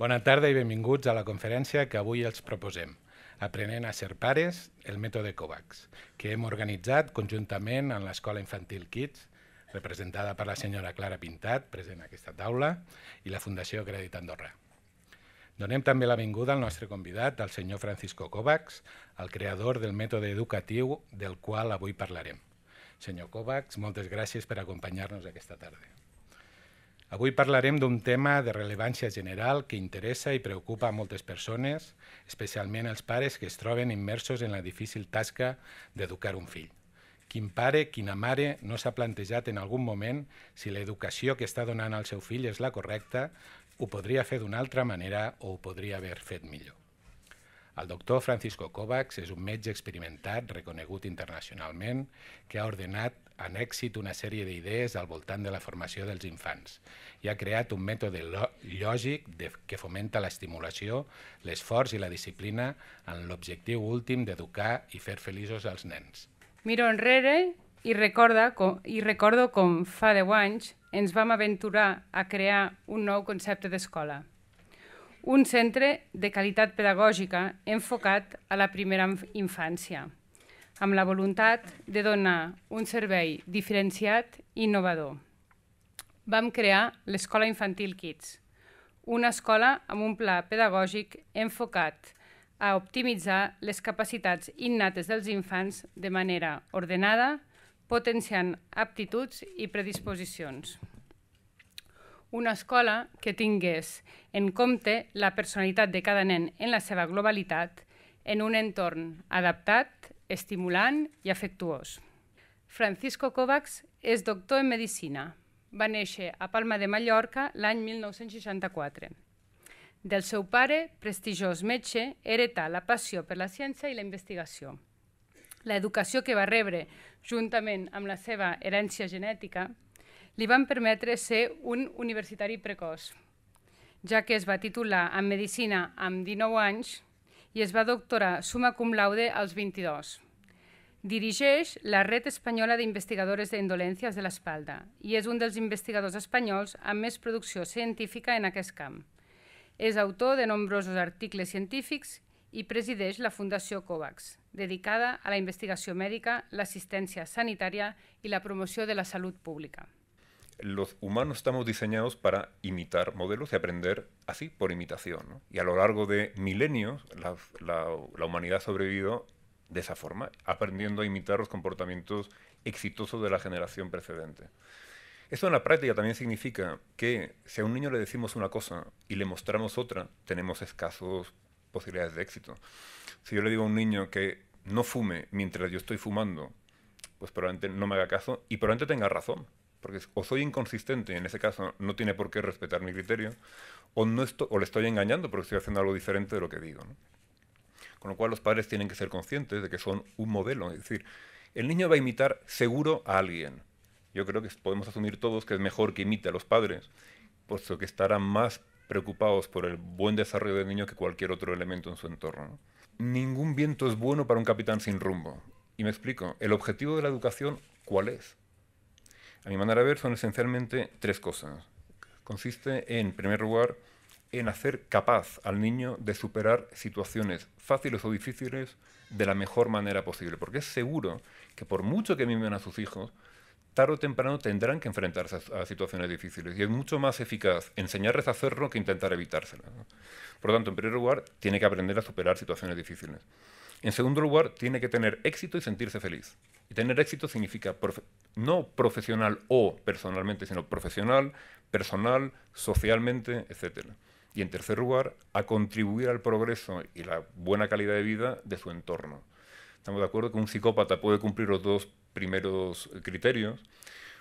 Bona tarda i benvinguts a la conferència que avui els proposem, Aprenent a ser pares, el mètode COVAX, que hem organitzat conjuntament en l'Escola Infantil Kids, representada per la senyora Clara Pintat, present a aquesta taula, i la Fundació Crèdit Andorra. Donem també la benvinguda al nostre convidat, el senyor Francisco Kovacs, el creador del mètode educatiu del qual avui parlarem. Senyor Kovacs, moltes gràcies per acompanyar-nos aquesta tarda. Avui parlarem d'un tema de rellevància general que interessa i preocupa a moltes persones, especialment els pares que es troben immersos en la difícil tasca d'educar un fill. Quin pare, quina mare no s'ha plantejat en algun moment si l'educació que està donant al seu fill és la correcta, ho podria fer d'una altra manera o ho podria haver fet millor. El doctor Francisco Kovacs és un metge experimentat, reconegut internacionalment, que ha ordenat en èxit una sèrie d'idees al voltant de la formació dels infants i ha creat un mètode lògic de, que fomenta l'estimulació, l'esforç i la disciplina en l'objectiu últim d'educar i fer feliços als nens. Miro enrere i, recorda com, i recordo com fa deu anys ens vam aventurar a crear un nou concepte d'escola. Un centre de qualitat pedagògica enfocat a la primera infància – amb la voluntat de donar un servei diferenciat i innovador. Vam crear l'Escola Infantil Kids, una escola amb un pla pedagògic enfocat a optimitzar les capacitats innates dels infants de manera ordenada, potenciant aptituds i predisposicions. Una escola que tingués en compte la personalitat de cada nen en la seva globalitat, en un entorn adaptat estimulant i afectuós. Francisco Kovacs és doctor en Medicina. Va néixer a Palma de Mallorca l'any 1964. Del seu pare, prestigiós metge, hereta la passió per la ciència i la investigació. L'educació que va rebre, juntament amb la seva herència genètica, li van permetre ser un universitari precoç, ja que es va titular en Medicina amb 19 anys i es va doctorar summa cum laude als 22. Dirigeix la Red Espanyola d'Investigadores d'Indolències de l'Espalda i és un dels investigadors espanyols amb més producció científica en aquest camp. És autor de nombrosos articles científics i presideix la Fundació COVAX, dedicada a la investigació mèdica, l'assistència sanitària i la promoció de la salut pública. los humanos estamos diseñados para imitar modelos y aprender así, por imitación. Y a lo largo de milenios la, humanidad ha sobrevivido de esa forma, aprendiendo a imitar los comportamientos exitosos de la generación precedente. Eso en la práctica también significa que si a un niño le decimos una cosa y le mostramos otra, tenemos escasas posibilidades de éxito. Si yo le digo a un niño que no fume mientras yo estoy fumando, pues probablemente no me haga caso y probablemente tenga razón porque o soy inconsistente, y en ese caso no tiene por qué respetar mi criterio, o, no o le estoy engañando porque estoy haciendo algo diferente de lo que digo. Con lo cual los padres tienen que ser conscientes de que son un modelo. Es decir, el niño va a imitar seguro a alguien. Yo creo que podemos asumir todos que es mejor que imite a los padres, puesto que estarán más preocupados por el buen desarrollo del niño que cualquier otro elemento en su entorno. Ningún viento es bueno para un capitán sin rumbo. Y me explico, ¿el objetivo de la educación cuál es? a mi manera de ver, son esencialmente tres cosas. Consiste en, en primer lugar, en hacer capaz al niño de superar situaciones fáciles o difíciles de la mejor manera posible. Porque es seguro que por mucho que mimen a sus hijos, tarde o temprano tendrán que enfrentarse a, situaciones difíciles. Y es mucho más eficaz enseñarles a hacerlo que intentar evitárselas. Por lo tanto, en primer lugar, tiene que aprender a superar situaciones difíciles. En segundo lugar, tiene que tener éxito y sentirse feliz. Y tener éxito significa no profesional o personalmente, sino profesional, personal, socialmente, etc. Y en tercer lugar, a contribuir al progreso y la buena calidad de vida de su entorno. Estamos de acuerdo que un psicópata puede cumplir los dos primeros criterios,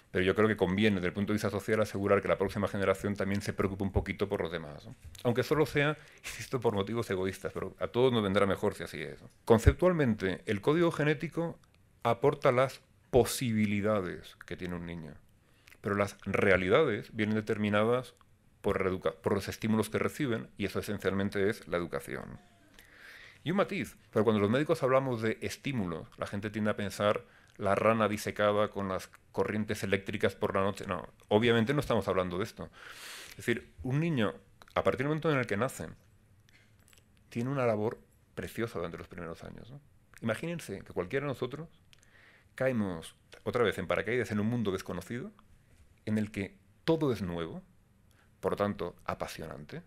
pero yo creo que conviene desde el punto de vista social asegurar que la próxima generación también se preocupe un poquito por los demás. Aunque solo sea, insisto, por motivos egoístas, pero a todos nos vendrá mejor si así es. Conceptualmente, el código genético aporta las posibilidades que tiene un niño. Pero las realidades vienen determinadas por, los estímulos que reciben y eso esencialmente es la educación. Y un matiz, pero cuando los médicos hablamos de estímulos, la gente tiende a pensar la rana disecada con las corrientes eléctricas por la noche. No, obviamente no estamos hablando de esto. Es decir, un niño, a partir del momento en el que nace, tiene una labor preciosa durante los primeros años. Imagínense que cualquiera de nosotros caemos otra vez en paracaídas en un mundo desconocido, en el que todo es nuevo, por tanto apasionante,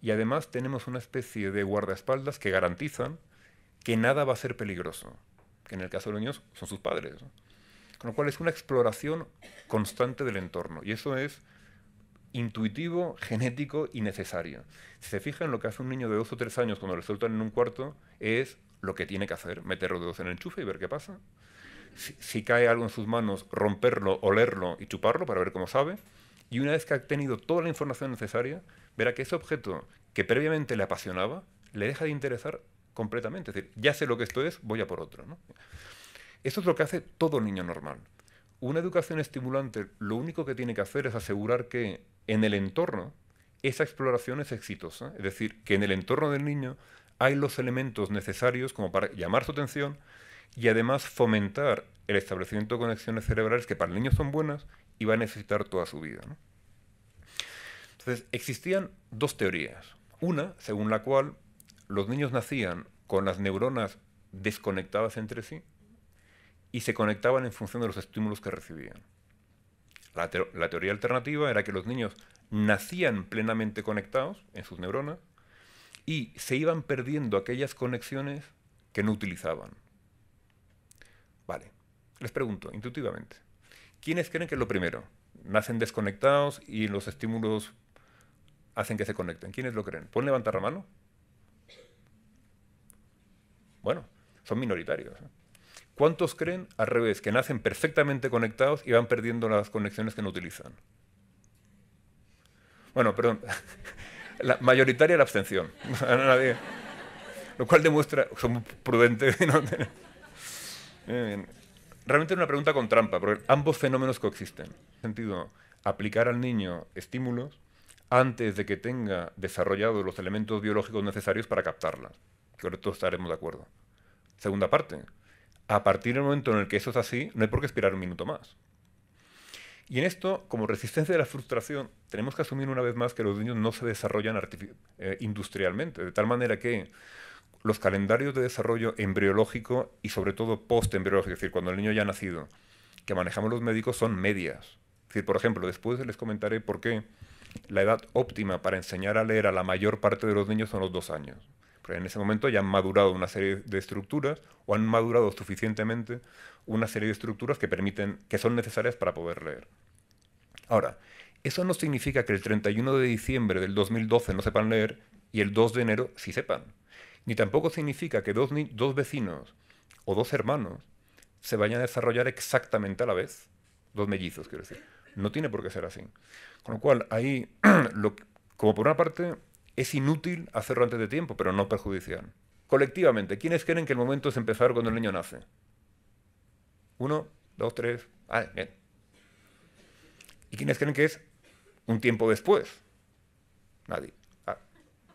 y además tenemos una especie de guardaespaldas que garantizan que nada va a ser peligroso, que en el caso de los niños son sus padres. Con lo cual es una exploración constante del entorno, y eso es intuitivo, genético y necesario. Si se fijan, lo que hace un niño de dos o tres años cuando le sueltan en un cuarto es lo que tiene que hacer, meter los en el enchufe y ver qué pasa si, cae algo en sus manos, romperlo, olerlo y chuparlo para ver cómo sabe. Y una vez que ha tenido toda la información necesaria, verá que ese objeto que previamente le apasionaba, le deja de interesar completamente. Es decir, ya sé lo que esto es, voy a por otro. ¿no? Eso es lo que hace todo niño normal. Una educación estimulante lo único que tiene que hacer es asegurar que en el entorno esa exploración es exitosa. Es decir, que en el entorno del niño hay los elementos necesarios como para llamar su atención, y además fomentar el establecimiento de conexiones cerebrales que para el niño son buenas y va a necesitar toda su vida. Entonces, existían dos teorías. Una, según la cual los niños nacían con las neuronas desconectadas entre sí y se conectaban en función de los estímulos que recibían. la teoría alternativa era que los niños nacían plenamente conectados en sus neuronas y se iban perdiendo aquellas conexiones que no utilizaban, Vale. Les pregunto, intuitivamente, ¿quiénes creen que es lo primero? ¿Nacen desconectados y los estímulos hacen que se conecten? ¿Quiénes lo creen? ¿Pueden levantar la mano? Bueno, son minoritarios. ¿eh? ¿Cuántos creen al revés, que nacen perfectamente conectados y van perdiendo las conexiones que no utilizan? Bueno, perdón. La mayoritaria la abstención. Lo cual demuestra que somos prudentes. ¿no? realmente es una pregunta con trampa, porque ambos fenómenos coexisten. En sentido, aplicar al niño estímulos antes de que tenga desarrollados los elementos biológicos necesarios para captarlas. que todos estaremos de acuerdo. Segunda parte, a partir del momento en el que eso es así, no hay por qué esperar un minuto más. Y en esto, como resistencia de la frustración, tenemos que asumir una vez más que los niños no se desarrollan eh, industrialmente, de tal manera que los calendarios de desarrollo embriológico y sobre todo post-embriológico, es decir, cuando el niño ya ha nacido, que manejamos los médicos son medias. decir, por ejemplo, después les comentaré por qué la edad óptima para enseñar a leer a la mayor parte de los niños son los dos años. Porque en ese momento ya han madurado una serie de estructuras o han madurado suficientemente una serie de estructuras que permiten, que son necesarias para poder leer. Ahora, eso no significa que el 31 de diciembre del 2012 no sepan leer y el 2 de enero sí sepan ni tampoco significa que dos, vecinos o dos hermanos se vayan a desarrollar exactamente a la vez. Dos mellizos, quiero decir. No tiene por qué ser así. Con lo cual, ahí, como por una parte, es inútil hacerlo antes de tiempo, pero no perjudicial. Colectivamente, ¿quiénes creen que el momento es empezar cuando el niño nace? Uno, dos, tres. Ah, bien. ¿Y quiénes creen que es un tiempo después? Nadie. Ah,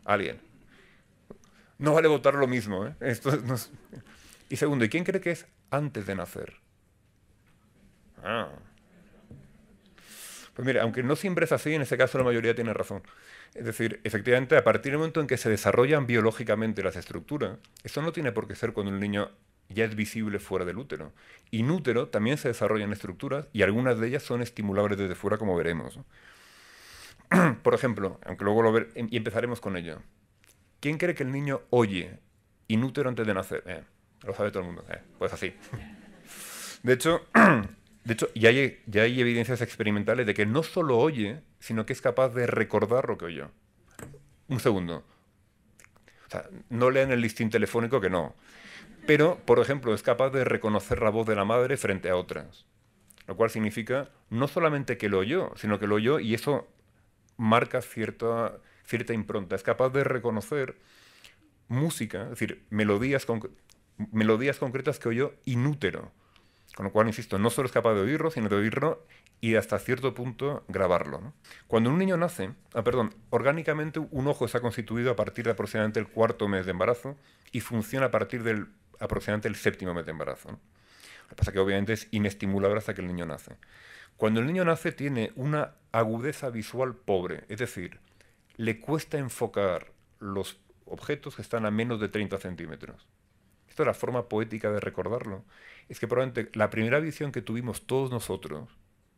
alguien no vale votar lo mismo. ¿eh? Esto Y segundo, ¿y quién cree que es antes de nacer? Ah. Pues mire, aunque no siempre es así, en este caso la mayoría tiene razón. Es decir, efectivamente, a partir del momento en que se desarrollan biológicamente las estructuras, eso no tiene por qué ser cuando un niño ya es visible fuera del útero. útero también se desarrollan estructuras y algunas de ellas son estimulables desde fuera, como veremos. por ejemplo, aunque luego lo y empezaremos con ello. ¿Quién cree que el niño oye inútero antes de nacer? Eh, lo sabe todo el mundo. Eh, pues así. De hecho, de hecho ya, hay, ya hay evidencias experimentales de que no solo oye, sino que es capaz de recordar lo que oyó. Un segundo. O sea, no lean el listín telefónico que no. Pero, por ejemplo, es capaz de reconocer la voz de la madre frente a otras. Lo cual significa no solamente que lo oyó, sino que lo oyó y eso marca cierta cierta impronta, es capaz de reconocer música, es decir, melodías, melodías concretas que oyó inútero. Con lo cual, insisto, no solo es capaz de oírlo, sino de oírlo y hasta cierto punto grabarlo. Cuando un niño nace, ah, perdón, orgánicamente un ojo está constituido a partir de aproximadamente el cuarto mes de embarazo y funciona a partir del aproximadamente el séptimo mes de embarazo. Lo que pasa es que obviamente es inestimulador hasta que el niño nace. Cuando el niño nace tiene una agudeza visual pobre, es decir, le cuesta enfocar los objetos que están a menos de 30 centímetros. Esto es la forma poética de recordarlo. Es que probablemente la primera visión que tuvimos todos nosotros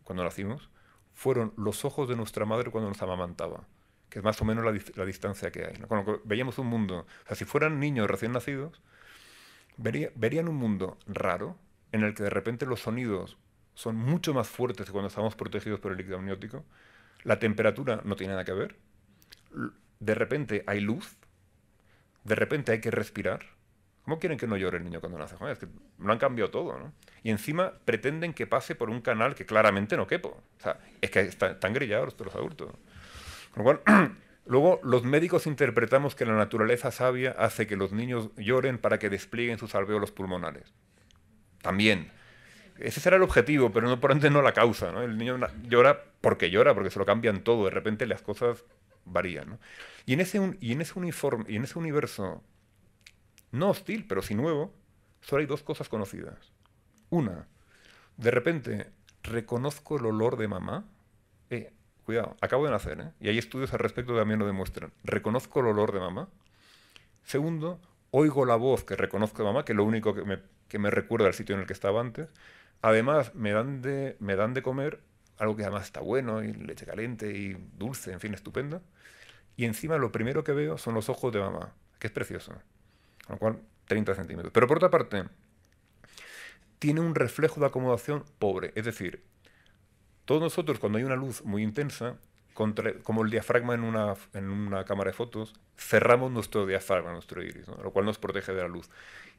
cuando nacimos fueron los ojos de nuestra madre cuando nos amamantaba, que es más o menos la, distancia que hay. Cuando veíamos un mundo, o sea, si fueran niños recién nacidos, verían un mundo raro en el que de repente los sonidos son mucho más fuertes que cuando estamos protegidos por el líquido amniótico, la temperatura no tiene nada que ver, de repente hay luz, de repente hay que respirar. ¿Cómo quieren que no llore el niño cuando nace? Joder, es que lo han cambiado todo, ¿no? Y encima pretenden que pase por un canal que claramente no quepo. O sea, es que están, grillados los adultos. Con lo cual, luego los médicos interpretamos que la naturaleza sabia hace que los niños lloren para que desplieguen sus alveolos pulmonares. También. Ese será el objetivo, pero no por antes no la causa, ¿no? El niño llora porque llora, porque se lo cambian todo. De repente las cosas varía. Y, en ese y, en ese uniforme, y en ese universo, no hostil, pero sí nuevo, solo hay dos cosas conocidas. Una, de repente reconozco el olor de mamá. Eh, cuidado, acabo de nacer, ¿eh? y hay estudios al respecto que también lo demuestran. Reconozco el olor de mamá. Segundo, oigo la voz que reconozco de mamá, que es lo único que me, recuerda al sitio en el que estaba antes. Además, me dan de, me dan de comer algo que además está bueno, y leche caliente y dulce, en fin, estupendo. Y encima lo primero que veo son los ojos de mamá, que es precioso. Con lo cual, 30 centímetros. Pero por otra parte, tiene un reflejo de acomodación pobre. Es decir, todos nosotros cuando hay una luz muy intensa, como el diafragma en una, cámara de fotos, cerramos nuestro diafragma, nuestro iris, lo cual nos protege de la luz.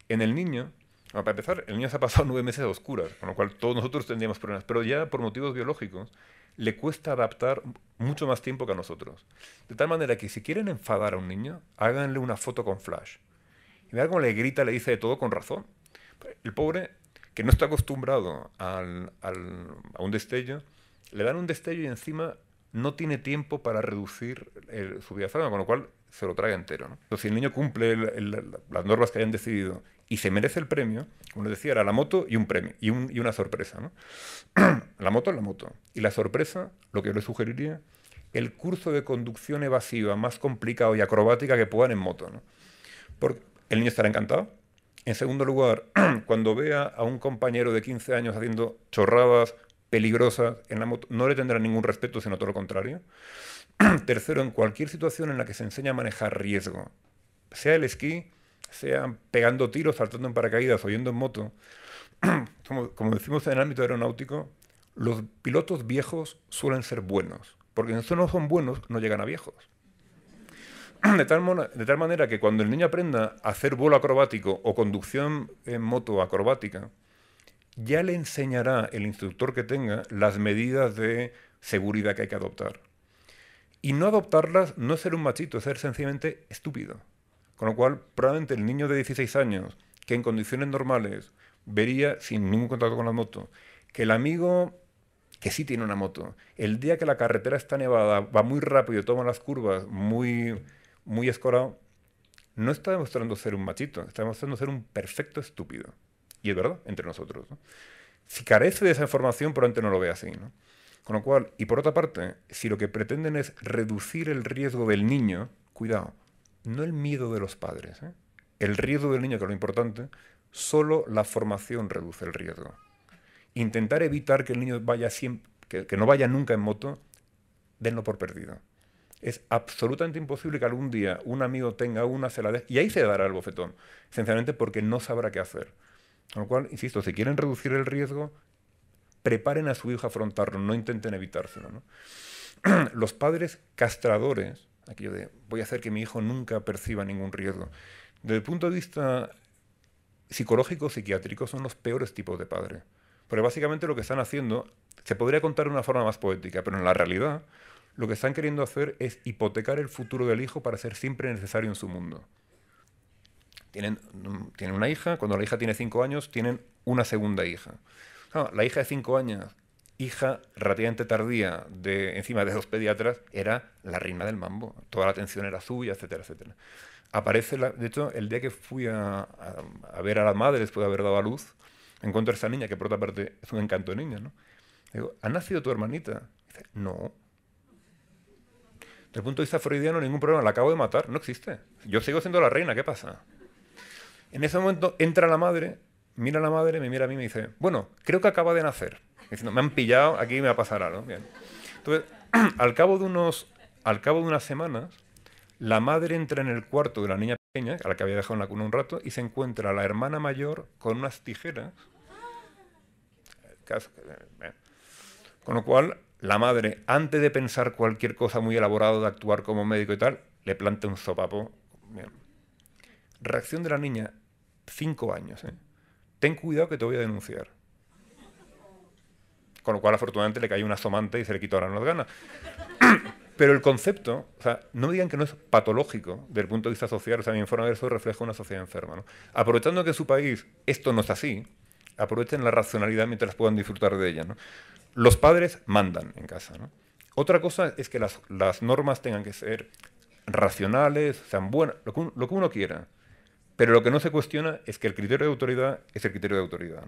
En el niño, para empezar, el niño se ha pasado nueve meses a oscuras, con lo cual todos nosotros tendríamos problemas, pero ya por motivos biológicos le cuesta adaptar mucho más tiempo que a nosotros. De tal manera que si quieren enfadar a un niño, háganle una foto con flash. Y vean cómo le grita, le dice de todo con razón. El pobre, que no está acostumbrado a un destello, le dan un destello y encima no tiene tiempo para reducir eh, su diafragma, con lo cual se lo traga entero. Entonces, si el niño cumple las normas que hayan decidido y se merece el premio, como les decía, era la moto y un premio, y, una sorpresa. ¿no? la moto es la moto. Y la sorpresa, lo que yo le sugeriría, el curso de conducción evasiva más complicado y acrobática que puedan en moto. Porque el niño estará encantado. En segundo lugar, cuando vea a un compañero de 15 años haciendo chorradas peligrosas en la moto, no le tendrá ningún respeto, sino todo lo contrario. Tercero, en cualquier situación en la que se enseña a manejar riesgo, sea el esquí, sean pegando tiros, saltando en paracaídas oyendo en moto, como, decimos en el ámbito aeronáutico, los pilotos viejos suelen ser buenos, porque si no son buenos, no llegan a viejos. De tal, de tal, manera que cuando el niño aprenda a hacer vuelo acrobático o conducción en moto acrobática, ya le enseñará el instructor que tenga las medidas de seguridad que hay que adoptar. Y no adoptarlas no es ser un machito, es ser sencillamente estúpido. Con lo cual, probablemente el niño de 16 años, que en condiciones normales vería sin ningún contacto con la moto, que el amigo que sí tiene una moto, el día que la carretera está nevada, va muy rápido, toma las curvas muy, muy escorado, no está demostrando ser un machito, está demostrando ser un perfecto estúpido. Y es verdad, entre nosotros. Si carece de esa información, probablemente no lo ve así. ¿no? Con lo cual, y por otra parte, si lo que pretenden es reducir el riesgo del niño, cuidado, no el miedo de los padres, ¿eh? el riesgo del niño, que es lo importante, solo la formación reduce el riesgo. Intentar evitar que el niño vaya siempre, que, no vaya nunca en moto, denlo por perdido. Es absolutamente imposible que algún día un amigo tenga una, se y ahí se dará el bofetón, Esencialmente porque no sabrá qué hacer. Con lo cual, insisto, si quieren reducir el riesgo, preparen a su hijo a afrontarlo, no intenten evitárselo. Los padres castradores aquello de voy a hacer que mi hijo nunca perciba ningún riesgo. Desde el punto de vista psicológico, psiquiátrico, son los peores tipos de padres. Porque básicamente lo que están haciendo, se podría contar de una forma más poética, pero en la realidad lo que están queriendo hacer es hipotecar el futuro del hijo para ser siempre necesario en su mundo. Tienen, mm, una hija, cuando la hija tiene cinco años, tienen una segunda hija. la hija de cinco años hija relativamente tardía de encima de dos pediatras era la reina del mambo. Toda la atención era suya, etcétera, etcétera. Aparece, de hecho, el día que fui a, ver a la madre después de haber dado a luz, encuentro a esa niña, que por otra parte es un encanto de niña, ¿no? Digo, ¿ha nacido tu hermanita? Dice, no. Desde el punto de vista freudiano, ningún problema, la acabo de matar, no existe. Yo sigo siendo la reina, ¿qué pasa? En ese momento entra la madre, mira a la madre, me mira a mí y me dice, bueno, creo que acaba de nacer me han pillado, aquí me va a pasar algo. Entonces, al cabo, de unas semanas, la madre entra en el cuarto de la niña pequeña, a la que había dejado en la cuna un rato, y se encuentra a la hermana mayor con unas tijeras. Eh, con lo cual, la madre, antes de pensar cualquier cosa muy elaborada, de actuar como médico y tal, le plantea un sopapo. Reacción de la niña, cinco años. ¿eh? Ten cuidado que te voy a denunciar. Con lo cual, afortunadamente, le cayó una somante y se le quitó las ganas. Pero el concepto, o sea, no me digan que no es patológico desde el punto de vista social, o sea, mi informe de eso refleja una sociedad enferma. Aprovechando que en su país esto no es así, aprovechen la racionalidad mientras puedan disfrutar de ella. Los padres mandan en casa. Otra cosa es que las, normas tengan que ser racionales, sean buenas, lo que, uno quiera. Pero lo que no se cuestiona es que el criterio de autoridad es el criterio de autoridad.